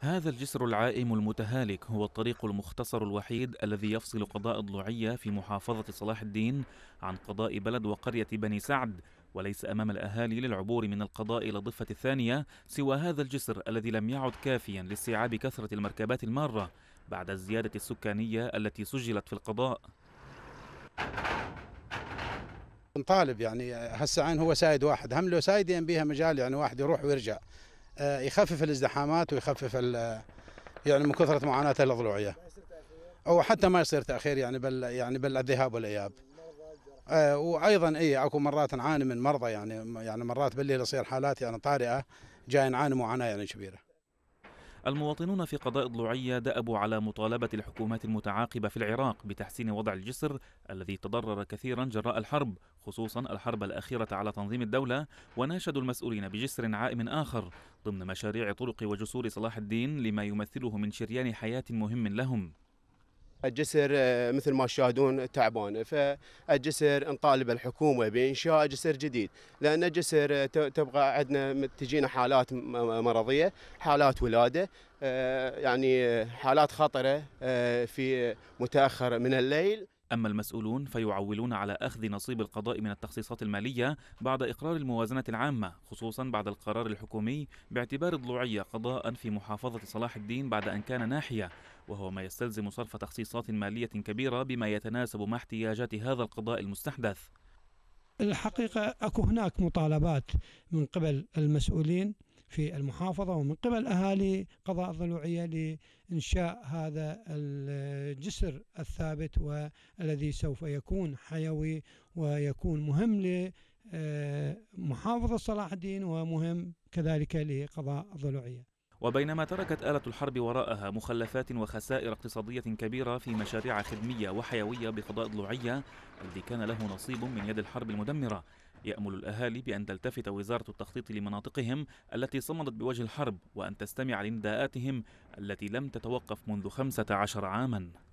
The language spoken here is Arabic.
هذا الجسر العائم المتهالك هو الطريق المختصر الوحيد الذي يفصل قضاء الضلوعية في محافظة صلاح الدين عن قضاء بلد وقرية بني سعد وليس أمام الأهالي للعبور من القضاء إلى الضفة الثانية سوى هذا الجسر الذي لم يعد كافيا لاستيعاب كثرة المركبات المارة بعد الزيادة السكانية التي سجلت في القضاء نطالب يعني هسه عين هو سايد واحد هم لو سايدين بيها مجال يعني واحد يروح ويرجع آه، يخفف الازدحامات ويخفف آه، يعني من كثره معاناته الاضلوعيه او حتى ما يصير تاخير يعني بل يعني بل الذهاب والاياب آه، وايضا اي اكو مرات نعاني من مرضى يعني يعني مرات بالليل يصير حالات يعني طارئه جاي نعاني معاناه يعني كبيره المواطنون في قضاء ضلوعية دأبوا على مطالبة الحكومات المتعاقبة في العراق بتحسين وضع الجسر الذي تضرر كثيرا جراء الحرب خصوصا الحرب الأخيرة على تنظيم الدولة وناشدوا المسؤولين بجسر عائم آخر ضمن مشاريع طرق وجسور صلاح الدين لما يمثله من شريان حياة مهم لهم الجسر آه، مثل ما تشاهدون تعبان فالجسر نطالب الحكومه بانشاء جسر جديد لان الجسر آه، تبقى عندنا تجينا حالات مرضيه حالات ولاده آه، يعني حالات خطره في متاخر من الليل أما المسؤولون فيعولون على أخذ نصيب القضاء من التخصيصات المالية بعد إقرار الموازنة العامة خصوصا بعد القرار الحكومي باعتبار الضلوعية قضاء في محافظة صلاح الدين بعد أن كان ناحية وهو ما يستلزم صرف تخصيصات مالية كبيرة بما يتناسب مع احتياجات هذا القضاء المستحدث الحقيقة أكو هناك مطالبات من قبل المسؤولين في المحافظة ومن قبل أهالي قضاء الضلوعية لإنشاء هذا الجسر الثابت والذي سوف يكون حيوي ويكون مهم لمحافظة آه، صلاح الدين ومهم كذلك لقضاء الضلوعية وبينما تركت آلة الحرب وراءها مخلفات وخسائر اقتصادية كبيرة في مشاريع خدمية وحيوية بقضاء ضلوعية الذي كان له نصيب من يد الحرب المدمرة يأمل الأهالي بأن تلتفت وزارة التخطيط لمناطقهم التي صمدت بوجه الحرب وأن تستمع لنداءاتهم التي لم تتوقف منذ 15 عاماً